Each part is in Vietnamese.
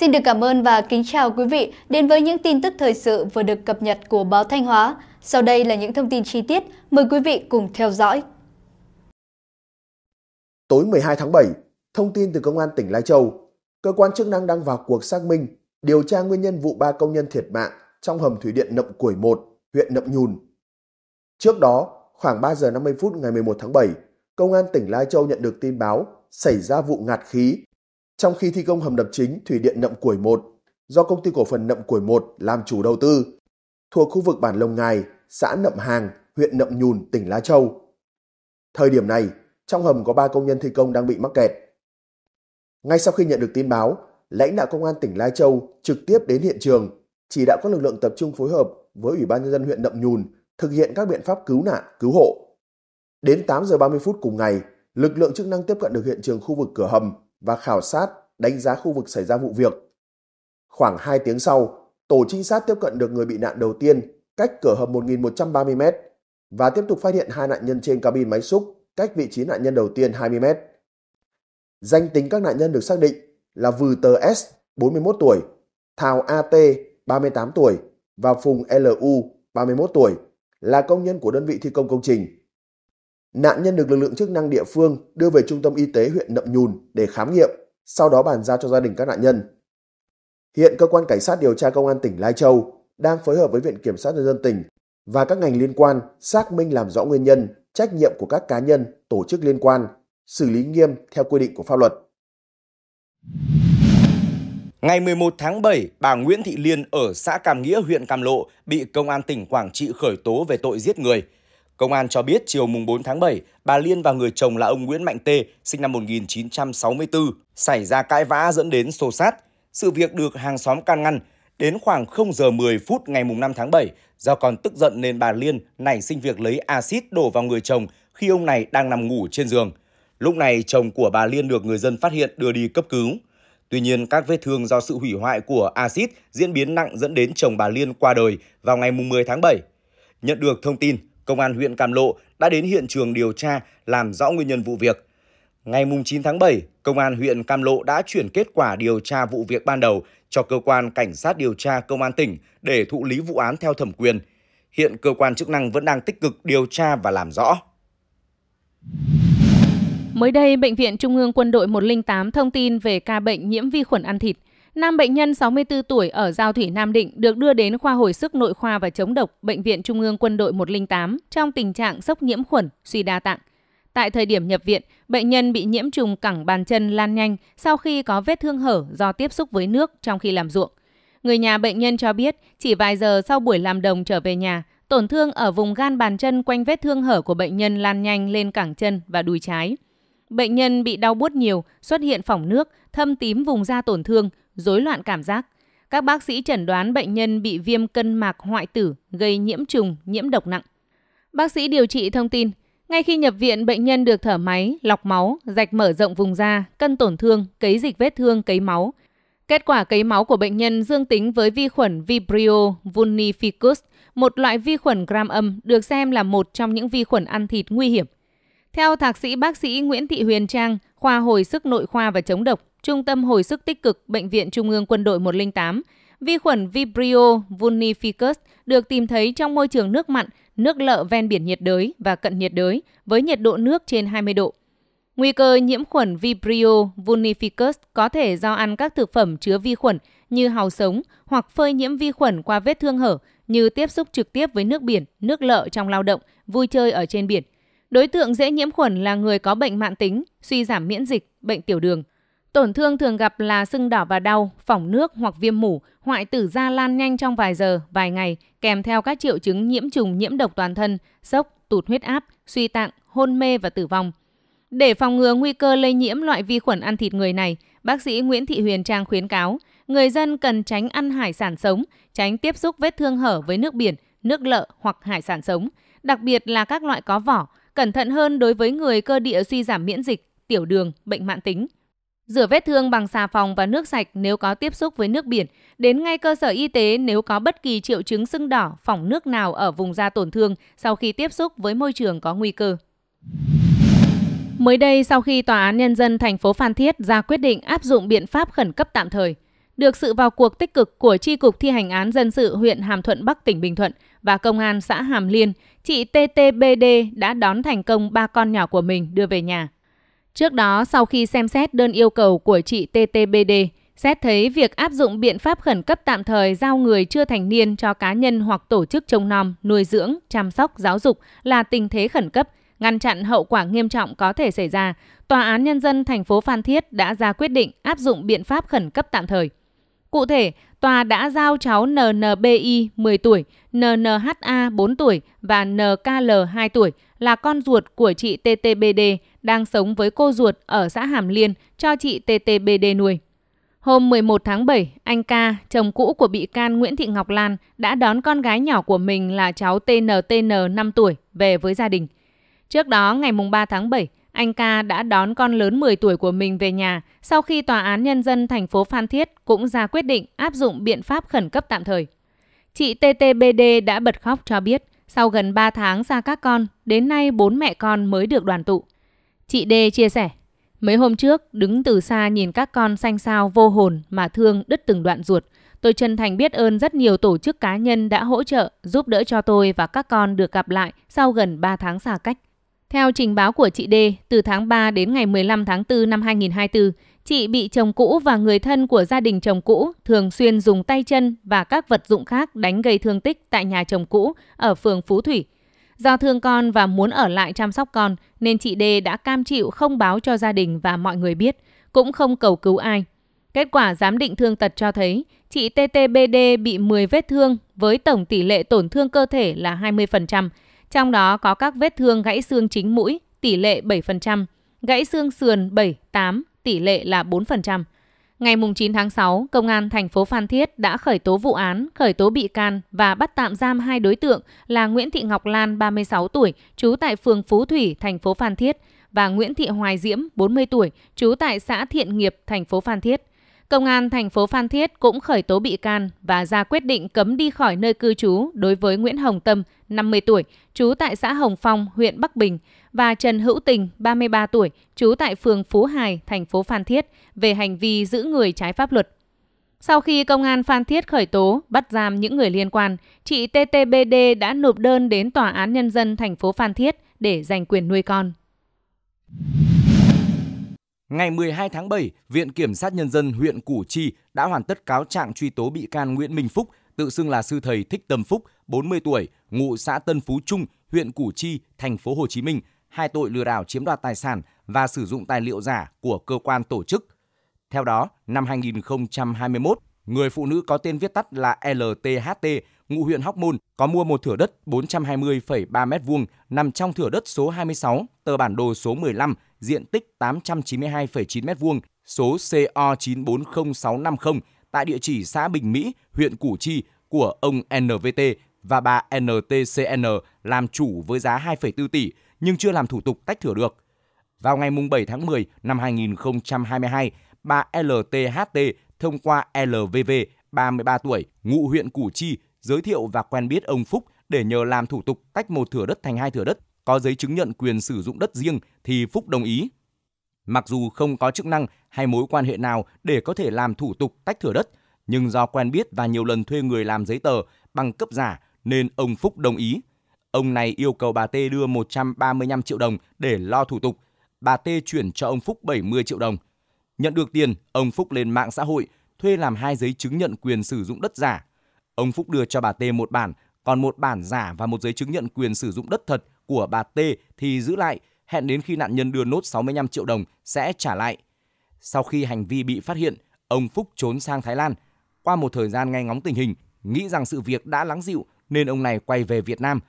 Xin được cảm ơn và kính chào quý vị đến với những tin tức thời sự vừa được cập nhật của báo Thanh Hóa. Sau đây là những thông tin chi tiết, mời quý vị cùng theo dõi. Tối 12 tháng 7, thông tin từ Công an tỉnh Lai Châu, cơ quan chức năng đang vào cuộc xác minh, điều tra nguyên nhân vụ ba công nhân thiệt mạng trong hầm thủy điện Nậm Củi 1, huyện Nậm Nhùn. Trước đó, khoảng 3 giờ 50 phút ngày 11 tháng 7, Công an tỉnh Lai Châu nhận được tin báo xảy ra vụ ngạt khí trong khi thi công hầm đập chính thủy điện Nậm Củi 1 do công ty cổ phần Nậm Củi 1 làm chủ đầu tư, thuộc khu vực bản Lồng Ngài, xã Nậm Hàng, huyện Nậm Nhùn, tỉnh Lai Châu. Thời điểm này, trong hầm có 3 công nhân thi công đang bị mắc kẹt. Ngay sau khi nhận được tin báo, lãnh đạo công an tỉnh Lai Châu trực tiếp đến hiện trường, chỉ đạo các lực lượng tập trung phối hợp với Ủy ban nhân dân huyện Nậm Nhùn thực hiện các biện pháp cứu nạn, cứu hộ. Đến 8 giờ 30 phút cùng ngày, lực lượng chức năng tiếp cận được hiện trường khu vực cửa hầm và khảo sát, đánh giá khu vực xảy ra vụ việc. Khoảng 2 tiếng sau, tổ trinh sát tiếp cận được người bị nạn đầu tiên cách cửa hầm 1.130 m và tiếp tục phát hiện hai nạn nhân trên cabin máy xúc cách vị trí nạn nhân đầu tiên 20 m. Danh tính các nạn nhân được xác định là Vừ Tờ S, 41 tuổi, Thảo AT, 38 tuổi và Phùng LU, 31 tuổi, là công nhân của đơn vị thi công công trình. Nạn nhân được lực lượng chức năng địa phương đưa về trung tâm y tế huyện Nậm Nhùn để khám nghiệm, sau đó bàn giao cho gia đình các nạn nhân. Hiện cơ quan cảnh sát điều tra công an tỉnh Lai Châu đang phối hợp với Viện Kiểm sát Nhân dân tỉnh và các ngành liên quan xác minh làm rõ nguyên nhân, trách nhiệm của các cá nhân, tổ chức liên quan, xử lý nghiêm theo quy định của pháp luật. Ngày 11 tháng 7, bà Nguyễn Thị Liên ở xã Cam Nghĩa, huyện Cam Lộ bị công an tỉnh Quảng Trị khởi tố về tội giết người – Công an cho biết chiều mùng 4 tháng 7, bà Liên và người chồng là ông Nguyễn Mạnh Tê, sinh năm 1964, xảy ra cãi vã dẫn đến xô sát. Sự việc được hàng xóm can ngăn. Đến khoảng 0 giờ 10 phút ngày mùng 5 tháng 7, do còn tức giận nên bà Liên nảy sinh việc lấy axit đổ vào người chồng khi ông này đang nằm ngủ trên giường. Lúc này chồng của bà Liên được người dân phát hiện đưa đi cấp cứu. Tuy nhiên, các vết thương do sự hủy hoại của axit diễn biến nặng dẫn đến chồng bà Liên qua đời vào ngày mùng 10 tháng 7. Nhận được thông tin, Công an huyện Cam Lộ đã đến hiện trường điều tra làm rõ nguyên nhân vụ việc. Ngày 9 tháng 7, Công an huyện Cam Lộ đã chuyển kết quả điều tra vụ việc ban đầu cho Cơ quan Cảnh sát điều tra Công an tỉnh để thụ lý vụ án theo thẩm quyền. Hiện cơ quan chức năng vẫn đang tích cực điều tra và làm rõ. Mới đây, Bệnh viện Trung ương Quân đội 108 thông tin về ca bệnh nhiễm vi khuẩn ăn thịt. Nam bệnh nhân 64 tuổi ở Giao Thủy Nam Định được đưa đến khoa hồi sức nội khoa và chống độc Bệnh viện Trung ương Quân đội 108 trong tình trạng sốc nhiễm khuẩn, suy đa tạng. Tại thời điểm nhập viện, bệnh nhân bị nhiễm trùng cẳng bàn chân lan nhanh sau khi có vết thương hở do tiếp xúc với nước trong khi làm ruộng. Người nhà bệnh nhân cho biết chỉ vài giờ sau buổi làm đồng trở về nhà, tổn thương ở vùng gan bàn chân quanh vết thương hở của bệnh nhân lan nhanh lên cẳng chân và đùi trái. Bệnh nhân bị đau buốt nhiều, xuất hiện phỏng nước, thâm tím vùng da tổn thương, rối loạn cảm giác. Các bác sĩ chẩn đoán bệnh nhân bị viêm cân mạc hoại tử gây nhiễm trùng, nhiễm độc nặng. Bác sĩ điều trị thông tin, ngay khi nhập viện bệnh nhân được thở máy, lọc máu, rạch mở rộng vùng da, cân tổn thương, cấy dịch vết thương, cấy máu. Kết quả cấy máu của bệnh nhân dương tính với vi khuẩn Vibrio vulnificus, một loại vi khuẩn gram âm được xem là một trong những vi khuẩn ăn thịt nguy hiểm. Theo thạc sĩ bác sĩ Nguyễn Thị Huyền Trang, khoa hồi sức nội khoa và chống độc, Trung tâm hồi sức tích cực Bệnh viện Trung ương Quân đội 108, vi khuẩn Vibrio vulnificus được tìm thấy trong môi trường nước mặn, nước lợ ven biển nhiệt đới và cận nhiệt đới với nhiệt độ nước trên 20 độ. Nguy cơ nhiễm khuẩn Vibrio vulnificus có thể do ăn các thực phẩm chứa vi khuẩn như hàu sống hoặc phơi nhiễm vi khuẩn qua vết thương hở như tiếp xúc trực tiếp với nước biển, nước lợ trong lao động, vui chơi ở trên biển – Đối tượng dễ nhiễm khuẩn là người có bệnh mạng tính, suy giảm miễn dịch, bệnh tiểu đường. Tổn thương thường gặp là sưng đỏ và đau, phỏng nước hoặc viêm mủ, hoại tử da lan nhanh trong vài giờ, vài ngày, kèm theo các triệu chứng nhiễm trùng, nhiễm độc toàn thân, sốc, tụt huyết áp, suy tạng, hôn mê và tử vong. Để phòng ngừa nguy cơ lây nhiễm loại vi khuẩn ăn thịt người này, bác sĩ Nguyễn Thị Huyền Trang khuyến cáo người dân cần tránh ăn hải sản sống, tránh tiếp xúc vết thương hở với nước biển, nước lợ hoặc hải sản sống, đặc biệt là các loại có vỏ, cẩn thận hơn đối với người cơ địa suy giảm miễn dịch, tiểu đường, bệnh mạng tính. Rửa vết thương bằng xà phòng và nước sạch nếu có tiếp xúc với nước biển, đến ngay cơ sở y tế nếu có bất kỳ triệu chứng sưng đỏ, phỏng nước nào ở vùng da tổn thương sau khi tiếp xúc với môi trường có nguy cơ. Mới đây, sau khi Tòa án Nhân dân thành phố Phan Thiết ra quyết định áp dụng biện pháp khẩn cấp tạm thời, được sự vào cuộc tích cực của Tri Cục Thi hành án Dân sự huyện Hàm Thuận Bắc tỉnh Bình Thuận và Công an xã Hàm Liên, chị TTBD đã đón thành công ba con nhỏ của mình đưa về nhà. Trước đó, sau khi xem xét đơn yêu cầu của chị TTBD, xét thấy việc áp dụng biện pháp khẩn cấp tạm thời giao người chưa thành niên cho cá nhân hoặc tổ chức trông nom, nuôi dưỡng, chăm sóc, giáo dục là tình thế khẩn cấp, ngăn chặn hậu quả nghiêm trọng có thể xảy ra, Tòa án Nhân dân thành phố Phan Thiết đã ra quyết định áp dụng biện pháp khẩn cấp tạm thời. Cụ thể, tòa đã giao cháu NNBI 10 tuổi, NNHA 4 tuổi và NKL 2 tuổi là con ruột của chị TTBD đang sống với cô ruột ở xã Hàm Liên cho chị TTBD nuôi. Hôm 11 tháng 7, anh Ca, chồng cũ của bị can Nguyễn Thị Ngọc Lan đã đón con gái nhỏ của mình là cháu TNTN 5 tuổi về với gia đình. Trước đó, ngày 3 tháng 7, anh ca đã đón con lớn 10 tuổi của mình về nhà sau khi Tòa án Nhân dân thành phố Phan Thiết cũng ra quyết định áp dụng biện pháp khẩn cấp tạm thời. Chị TTBD đã bật khóc cho biết sau gần 3 tháng xa các con, đến nay bốn mẹ con mới được đoàn tụ. Chị D chia sẻ, mấy hôm trước đứng từ xa nhìn các con xanh xao vô hồn mà thương đứt từng đoạn ruột. Tôi chân thành biết ơn rất nhiều tổ chức cá nhân đã hỗ trợ, giúp đỡ cho tôi và các con được gặp lại sau gần 3 tháng xa cách. Theo trình báo của chị D, từ tháng 3 đến ngày 15 tháng 4 năm 2024, chị bị chồng cũ và người thân của gia đình chồng cũ thường xuyên dùng tay chân và các vật dụng khác đánh gây thương tích tại nhà chồng cũ ở phường Phú Thủy. Do thương con và muốn ở lại chăm sóc con nên chị D đã cam chịu không báo cho gia đình và mọi người biết, cũng không cầu cứu ai. Kết quả giám định thương tật cho thấy chị TTBD bị 10 vết thương với tổng tỷ lệ tổn thương cơ thể là 20%, trong đó có các vết thương gãy xương chính mũi, tỷ lệ 7%, gãy xương sườn 7-8, tỷ lệ là 4%. Ngày 9 tháng 6, Công an thành phố Phan Thiết đã khởi tố vụ án, khởi tố bị can và bắt tạm giam hai đối tượng là Nguyễn Thị Ngọc Lan, 36 tuổi, trú tại phường Phú Thủy, thành phố Phan Thiết, và Nguyễn Thị Hoài Diễm, 40 tuổi, trú tại xã Thiện Nghiệp, thành phố Phan Thiết Công an thành phố Phan Thiết cũng khởi tố bị can và ra quyết định cấm đi khỏi nơi cư trú đối với Nguyễn Hồng Tâm, 50 tuổi, trú tại xã Hồng Phong, huyện Bắc Bình và Trần Hữu Tình, 33 tuổi, trú tại phường Phú Hải, thành phố Phan Thiết về hành vi giữ người trái pháp luật. Sau khi công an Phan Thiết khởi tố, bắt giam những người liên quan, chị TTBD đã nộp đơn đến tòa án nhân dân thành phố Phan Thiết để giành quyền nuôi con. Ngày 12 tháng 7, Viện Kiểm sát Nhân dân huyện Củ Chi đã hoàn tất cáo trạng truy tố bị can Nguyễn Minh Phúc, tự xưng là sư thầy Thích Tâm Phúc, 40 tuổi, ngụ xã Tân Phú Trung, huyện Củ Chi, thành phố Hồ Chí Minh, hai tội lừa đảo chiếm đoạt tài sản và sử dụng tài liệu giả của cơ quan tổ chức. Theo đó, năm 2021, người phụ nữ có tên viết tắt là LTHT, ngụ huyện Hóc Môn, có mua một thửa đất 420,3 m2 nằm trong thửa đất số 26, tờ bản đồ số 15 diện tích 892,9 m2, số CO940650 tại địa chỉ xã Bình Mỹ, huyện Củ Chi của ông NVT và bà NTCN làm chủ với giá 2,4 tỷ nhưng chưa làm thủ tục tách thửa được. Vào ngày 7 tháng 10 năm 2022, bà LTHT thông qua LVV, 33 tuổi, ngụ huyện Củ Chi, giới thiệu và quen biết ông Phúc để nhờ làm thủ tục tách một thửa đất thành hai thửa đất có giấy chứng nhận quyền sử dụng đất riêng thì Phúc đồng ý. Mặc dù không có chức năng hay mối quan hệ nào để có thể làm thủ tục tách thửa đất, nhưng do quen biết và nhiều lần thuê người làm giấy tờ bằng cấp giả nên ông Phúc đồng ý. Ông này yêu cầu bà T đưa 135 triệu đồng để lo thủ tục. Bà T chuyển cho ông Phúc 70 triệu đồng. Nhận được tiền, ông Phúc lên mạng xã hội thuê làm hai giấy chứng nhận quyền sử dụng đất giả. Ông Phúc đưa cho bà T một bản, còn một bản giả và một giấy chứng nhận quyền sử dụng đất thật của bà T thì giữ lại, hẹn đến khi nạn nhân đưa nốt 65 triệu đồng sẽ trả lại. Sau khi hành vi bị phát hiện, ông Phúc trốn sang Thái Lan. Qua một thời gian nghe ngóng tình hình, nghĩ rằng sự việc đã lắng dịu nên ông này quay về Việt Nam.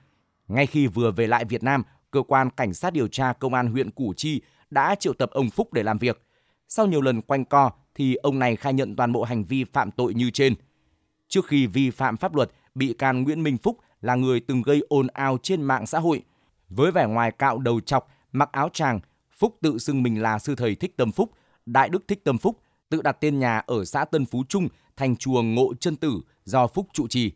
Ngay khi vừa về lại Việt Nam, cơ quan cảnh sát điều tra công an huyện Củ Chi đã triệu tập ông Phúc để làm việc. Sau nhiều lần quanh co thì ông này khai nhận toàn bộ hành vi phạm tội như trên. Trước khi vi phạm pháp luật, bị can Nguyễn Minh Phúc là người từng gây ồn ào trên mạng xã hội, với vẻ ngoài cạo đầu chọc, mặc áo tràng, Phúc tự xưng mình là sư thầy Thích Tâm Phúc, Đại Đức Thích Tâm Phúc, tự đặt tên nhà ở xã Tân Phú Trung, thành chùa Ngộ Chân Tử do Phúc trụ trì.